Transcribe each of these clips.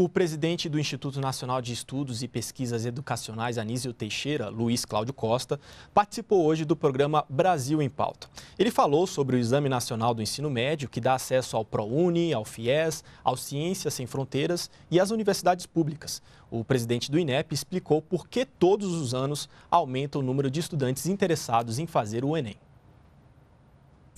O presidente do Instituto Nacional de Estudos e Pesquisas Educacionais, Anísio Teixeira, Luiz Cláudio Costa, participou hoje do programa Brasil em Pauta. Ele falou sobre o Exame Nacional do Ensino Médio, que dá acesso ao ProUni, ao FIES, ao Ciências Sem Fronteiras e às universidades públicas. O presidente do INEP explicou por que todos os anos aumenta o número de estudantes interessados em fazer o Enem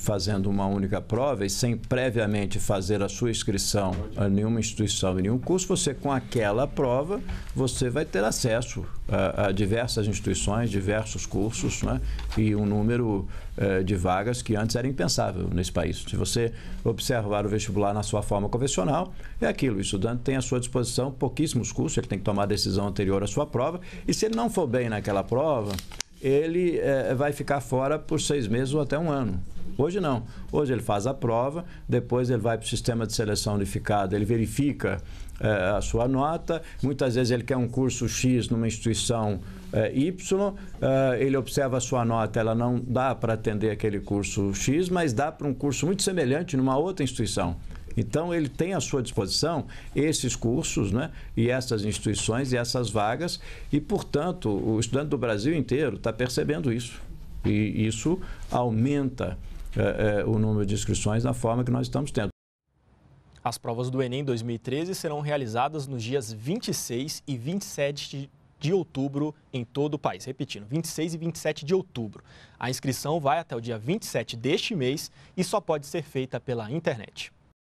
fazendo uma única prova e sem previamente fazer a sua inscrição a nenhuma instituição e nenhum curso, você com aquela prova você vai ter acesso a, a diversas instituições, diversos cursos né? e um número eh, de vagas que antes era impensável nesse país. Se você observar o vestibular na sua forma convencional, é aquilo. O estudante tem à sua disposição pouquíssimos cursos, ele tem que tomar a decisão anterior à sua prova e se ele não for bem naquela prova, ele eh, vai ficar fora por seis meses ou até um ano. Hoje não. Hoje ele faz a prova, depois ele vai para o sistema de seleção unificado, ele verifica é, a sua nota. Muitas vezes ele quer um curso X numa instituição é, Y, é, ele observa a sua nota, ela não dá para atender aquele curso X, mas dá para um curso muito semelhante numa outra instituição. Então, ele tem à sua disposição esses cursos né, e essas instituições e essas vagas, e, portanto, o estudante do Brasil inteiro está percebendo isso. E isso aumenta é, é, o número de inscrições da forma que nós estamos tendo. As provas do Enem 2013 serão realizadas nos dias 26 e 27 de outubro em todo o país. Repetindo, 26 e 27 de outubro. A inscrição vai até o dia 27 deste mês e só pode ser feita pela internet.